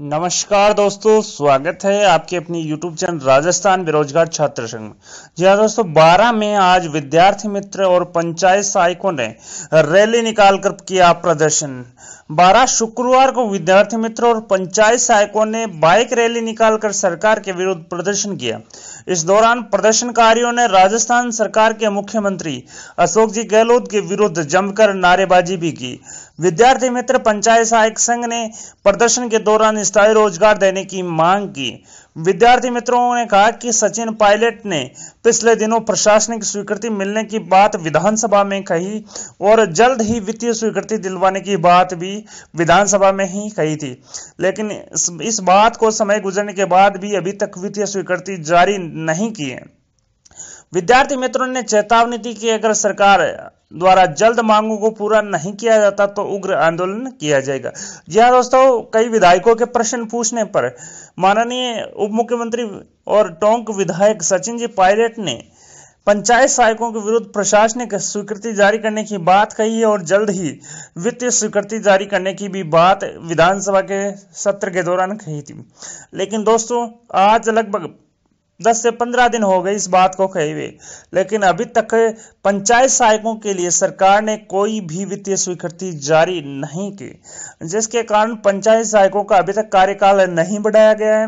नमस्कार दोस्तों स्वागत है आपके अपनी YouTube चैनल राजस्थान बेरोजगार छात्र संघ में जी हाँ दोस्तों 12 में आज विद्यार्थी मित्र और पंचायत सहायकों ने रैली निकालकर किया प्रदर्शन 12 शुक्रवार को विद्यार्थी मित्र और पंचायत सहायकों ने बाइक रैली निकालकर सरकार के विरुद्ध प्रदर्शन किया इस दौरान प्रदर्शनकारियों ने राजस्थान सरकार के मुख्यमंत्री अशोक जी गहलोत के विरुद्ध जमकर नारेबाजी भी की विद्यार्थी मित्र पंचायत सहायक संघ ने प्रदर्शन के दौरान स्थायी रोजगार देने की मांग की विद्यार्थी मित्रों ने कहा कि सचिन पायलट ने पिछले दिनों प्रशासनिक स्वीकृति मिलने की बात विधानसभा में कही और जल्द ही वित्तीय स्वीकृति दिलवाने की बात भी विधानसभा में ही कही थी लेकिन इस बात को समय गुजरने के बाद भी अभी तक वित्तीय स्वीकृति जारी नहीं की है विद्यार्थी मित्रों ने चेतावनी दी कि अगर सरकार द्वारा जल्द मांगों को पूरा नहीं किया जाता तो उग्र आंदोलन किया जाएगा जी हाँ दोस्तों कई विधायकों के प्रश्न पूछने पर माननीय उप मुख्यमंत्री और टोंक विधायक सचिन जी पायलट ने पंचायत सहायकों के विरुद्ध प्रशासनिक स्वीकृति जारी करने की बात कही है और जल्द ही वित्तीय स्वीकृति जारी करने की भी बात विधानसभा के सत्र के दौरान कही थी लेकिन दोस्तों आज लगभग दस से पंद्रह दिन हो गए इस बात को कहे हुए लेकिन अभी तक पंचायत सहायकों के लिए सरकार ने कोई भी वित्तीय स्वीकृति जारी नहीं की जिसके कारण पंचायत सहायकों का अभी तक कार्यकाल नहीं बढ़ाया गया है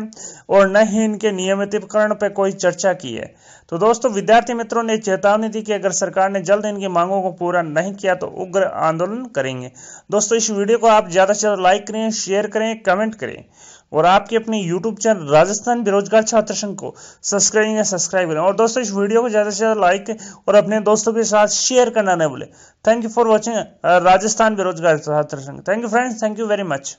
और न ही इनके नियमितकरण पर कोई चर्चा की है तो दोस्तों विद्यार्थी मित्रों ने चेतावनी दी कि अगर सरकार ने जल्द इनकी मांगों को पूरा नहीं किया तो उग्र आंदोलन करेंगे दोस्तों इस वीडियो को आप ज़्यादा से ज़्यादा लाइक करें शेयर करें कमेंट करें और आपके अपने यूट्यूब चैनल राजस्थान बेरोजगार छात्र संघ को सब्सक्राइब या सब्सक्राइब करें और दोस्तों इस वीडियो को ज़्यादा से ज़्यादा लाइक और अपने दोस्तों के साथ शेयर करना न भूलें thank you for watching Rajasthan बेरोजगार छात्र संघ thank you friends thank you very much